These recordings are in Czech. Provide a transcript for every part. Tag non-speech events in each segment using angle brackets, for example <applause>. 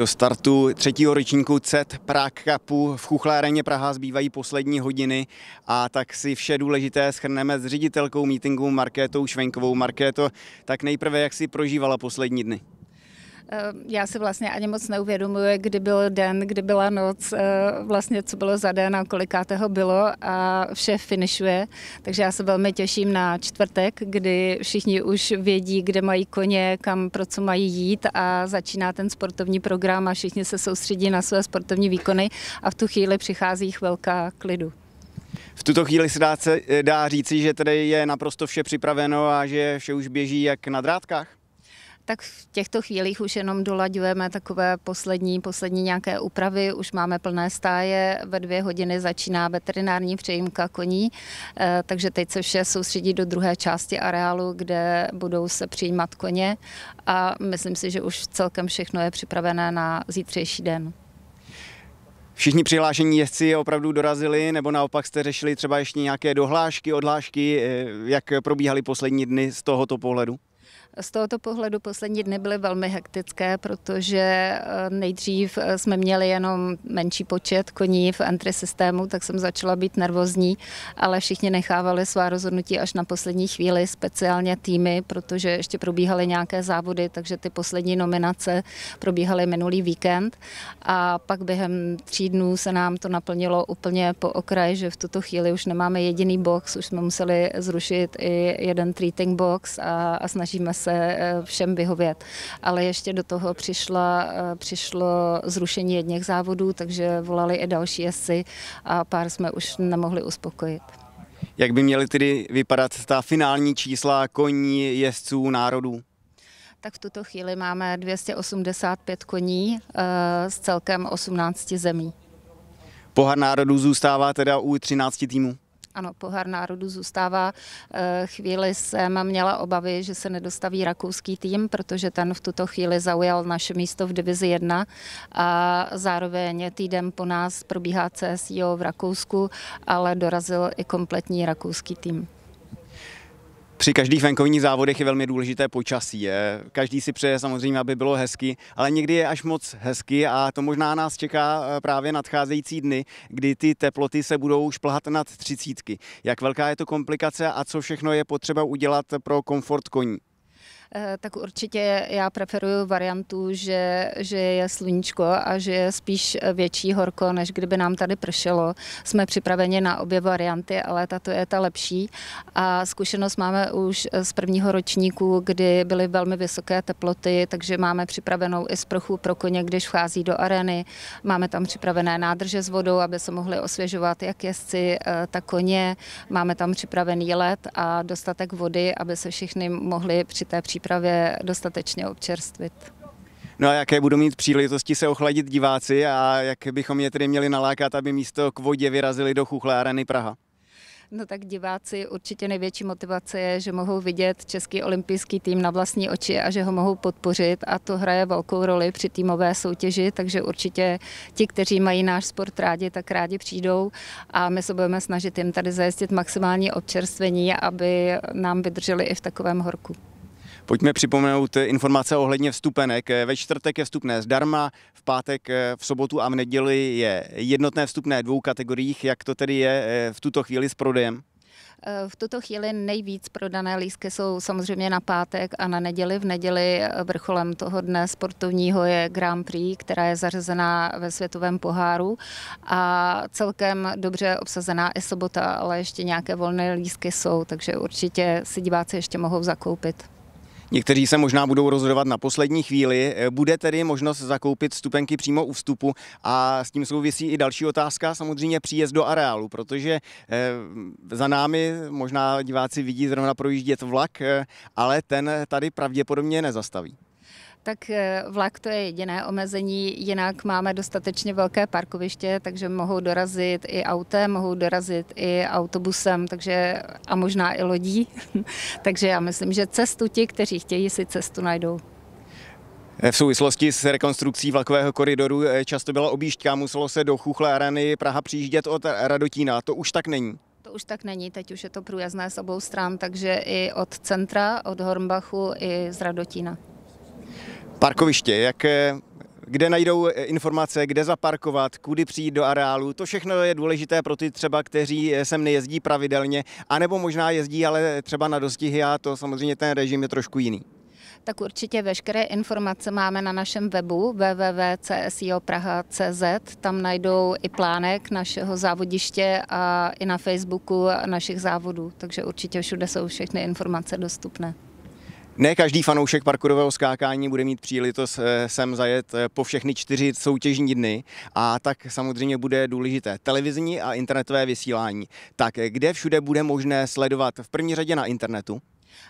Do startu třetího ročníku CET Prague Cupu v Chuchléreně Praha zbývají poslední hodiny a tak si vše důležité schrneme s ředitelkou mítingu Markétou Švenkovou. Markéto, tak nejprve jak si prožívala poslední dny? Eh, já si vlastně ani moc neuvědomuji, kdy byl den, kdy byla noc, eh, vlastně co bylo za den a kolikátého bylo a vše finišuje. Takže já se velmi těším na čtvrtek, kdy všichni už vědí, kde mají koně, kam pro co mají jít a začíná ten sportovní program a všichni se soustředí na své sportovní výkony a v tu chvíli přichází chvilka klidu. V tuto chvíli se dá, dá říci, že tady je naprosto vše připraveno a že vše už běží jak na drátkách? tak v těchto chvílích už jenom dolaďujeme takové poslední, poslední nějaké úpravy. Už máme plné stáje, ve dvě hodiny začíná veterinární přejímka koní, eh, takže teď se vše soustředí do druhé části areálu, kde budou se přijímat koně a myslím si, že už celkem všechno je připravené na zítřejší den. Všichni přihlášení jezdci je opravdu dorazili, nebo naopak jste řešili třeba ještě nějaké dohlášky, odhlášky, eh, jak probíhaly poslední dny z tohoto pohledu? Z tohoto pohledu poslední dny byly velmi hektické, protože eh, nejdřív eh, jsme měli jenom menší počet koní v entry systému, tak jsem začala být nervózní, ale všichni nechávali svá rozhodnutí až na poslední chvíli, speciálně týmy, protože ještě probíhaly nějaké závody, takže ty poslední nominace probíhaly minulý víkend a pak během tří dnů se nám to naplnilo úplně po okraji, že v tuto chvíli už nemáme jediný box, už jsme museli zrušit i jeden treating box a, a snažíme se zase eh, všem vyhovět. Ale ještě do toho přišla, eh, přišlo zrušení jedněch závodů, takže volali i další jezdci a pár jsme už nemohli uspokojit. Jak by měly tedy vypadat ta finální čísla koní jezdců národů? Tak v tuto chvíli máme 285 koní z eh, celkem 18 zemí. Pohár národů zůstává teda u 13 týmů? Ano, pohár národu zůstává. Eh, chvíli jsem měla obavy, že se nedostaví rakouský tým, protože ten v tuto chvíli zaujal naše místo v divizi 1 a zároveň týden po nás probíhá CSIO v Rakousku, ale dorazil i kompletní rakouský tým. Při každých venkovních závodech je velmi důležité počasí. Je. Každý si přeje samozřejmě, aby bylo hezky, ale někdy je až moc hezky a to možná nás čeká e, právě nadcházející dny, kdy ty teploty se budou šplhat nad třicítky. Jak velká je to komplikace a co všechno je potřeba udělat pro komfort koní? Eh, tak určitě já preferuju variantu, že, že je sluníčko a že je spíš eh, větší horko, než kdyby nám tady pršelo. Jsme připraveni na obě varianty, ale tato je ta lepší. A zkušenost máme už eh, z prvního ročníku, kdy byly velmi vysoké teploty, takže máme připravenou i sprchu pro koně, když vchází do areny. Máme tam připravené nádrže s vodou, aby se mohli osvěžovat jak jezdci, tak koně. Máme tam připravený led a dostatek vody, aby se všichni mohli při té příležitosti přípravě dostatečně občerstvit. No a jaké budou mít příležitosti se ochladit diváci a jak bychom je tedy měli nalákat, aby místo k vodě vyrazili do areny Praha? No tak diváci určitě největší motivace je, že mohou vidět český olympijský tým na vlastní oči a že ho mohou podpořit a to hraje velkou roli při týmové soutěži, takže určitě ti, kteří mají náš sport rádi, tak rádi přijdou a my se budeme snažit jim tady zajistit maximální občerstvení, aby nám vydrželi i v takovém horku. Pojďme připomenout informace ohledně vstupenek. Ve čtvrtek je vstupné zdarma, v pátek, eh, v sobotu a v neděli je jednotné vstupné dvou kategoriích. Jak to tedy je eh, v tuto chvíli s prodejem? Eh, v tuto chvíli nejvíc prodané lístky jsou samozřejmě na pátek a na neděli. V neděli vrcholem toho dne sportovního je Grand Prix, která je zařazená ve světovém poháru a celkem dobře obsazená i sobota, ale ještě nějaké volné lístky jsou, takže určitě si diváci ještě mohou zakoupit. Někteří se možná budou rozhodovat na poslední chvíli. Eh, bude tedy možnost zakoupit stupenky přímo u vstupu a s tím souvisí i další otázka, samozřejmě příjezd do areálu, protože eh, za námi možná diváci vidí zrovna projíždět vlak, eh, ale ten tady pravděpodobně nezastaví tak eh, vlak to je jediné omezení, jinak máme dostatečně velké parkoviště, takže mohou dorazit i autem, mohou dorazit i autobusem, takže a možná i lodí. <laughs> takže já myslím, že cestu ti, kteří chtějí, si cestu najdou. V souvislosti s rekonstrukcí vlakového koridoru eh, často byla objížďka, muselo se do Chuchle a Rany Praha přijíždět od Radotína. To už tak není. To už tak není, teď už je to průjezdné s obou stran, takže i od centra, od Hornbachu, i z Radotína. Parkoviště, jak kde najdou informace, kde zaparkovat, kudy přijít do areálu. To všechno je důležité pro ty třeba, kteří sem nejezdí pravidelně, anebo možná jezdí, ale třeba na dostihy a to samozřejmě ten režim je trošku jiný tak určitě veškeré informace máme na našem webu www.csiopraha.cz. Tam najdou i plánek našeho závodiště a i na Facebooku našich závodů, takže určitě všude jsou všechny informace dostupné. Ne každý fanoušek parkourového skákání bude mít příležitost eh, sem zajet eh, po všechny čtyři soutěžní dny a tak samozřejmě bude důležité televizní a internetové vysílání. Tak eh, kde všude bude možné sledovat v první řadě na internetu?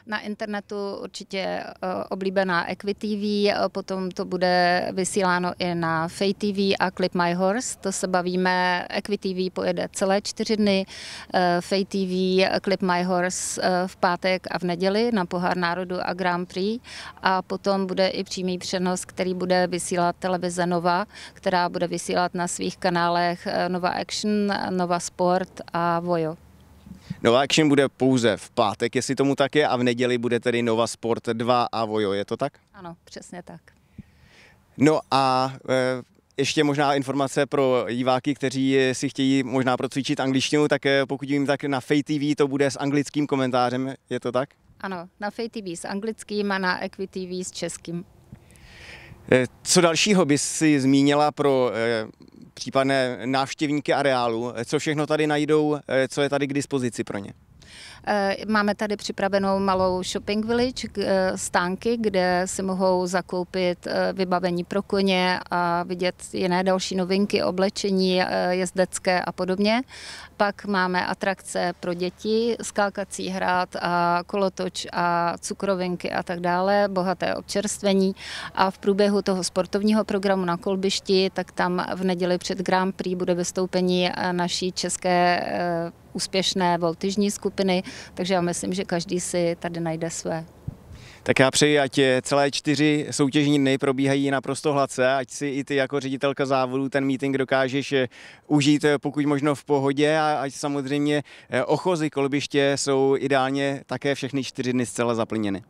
Na internetu určitě eh, oblíbená Equity eh, potom to bude vysíláno i na FayTV a Clip My Horse, to se bavíme, Equity pojede celé čtyři dny, eh, FayTV, Clip My Horse v pátek a v neděli na Pohár národu a Grand Prix a potom bude i přímý přenos, který bude vysílat televize Nova, která bude vysílat na svých kanálech Nova Action, Nova Sport a Vojo. Nová Action bude pouze v pátek, jestli tomu tak je, a v neděli bude tedy Nova Sport 2 a Vojo, je to tak? Ano, přesně tak. No a e, ještě možná informace pro diváky, kteří si chtějí možná procvičit angličtinu, tak e, pokud jim tak na Fate TV to bude s anglickým komentářem, je to tak? Ano, na Fate TV s anglickým a na Equity TV s českým. Eh, co dalšího by si zmínila pro eh, případné návštěvníky areálu? Eh, co všechno tady najdou, co je tady k dispozici pro ně? Eh, máme tady připravenou malou shopping village, eh, stánky, kde si mohou zakoupit eh, vybavení pro koně a vidět jiné další novinky, oblečení jezdecké a podobně. Pak máme atrakce pro děti, skákací hrát a kolotoč a cukrovinky a tak dále, bohaté občerstvení a v průběhu toho sportovního programu na kolbišti, tak tam v neděli před Grand Prix bude vystoupení naší české úspěšné voltyžní skupiny, takže já myslím, že každý si tady najde své. Tak já přeji, ať celé čtyři soutěžní dny probíhají naprosto hladce, ať si i ty jako ředitelka závodu ten meeting dokážeš eh, užít eh, pokud možno v pohodě a ať samozřejmě eh, ochozy kolbiště jsou ideálně také všechny čtyři dny zcela zaplněny.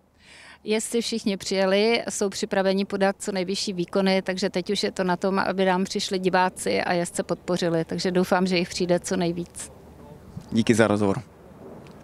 Jestli všichni přijeli, jsou připraveni podat co nejvyšší výkony, takže teď už je to na tom, aby nám přišli diváci a jezdce podpořili, takže doufám, že jich přijde co nejvíc. Díky za rozhovor.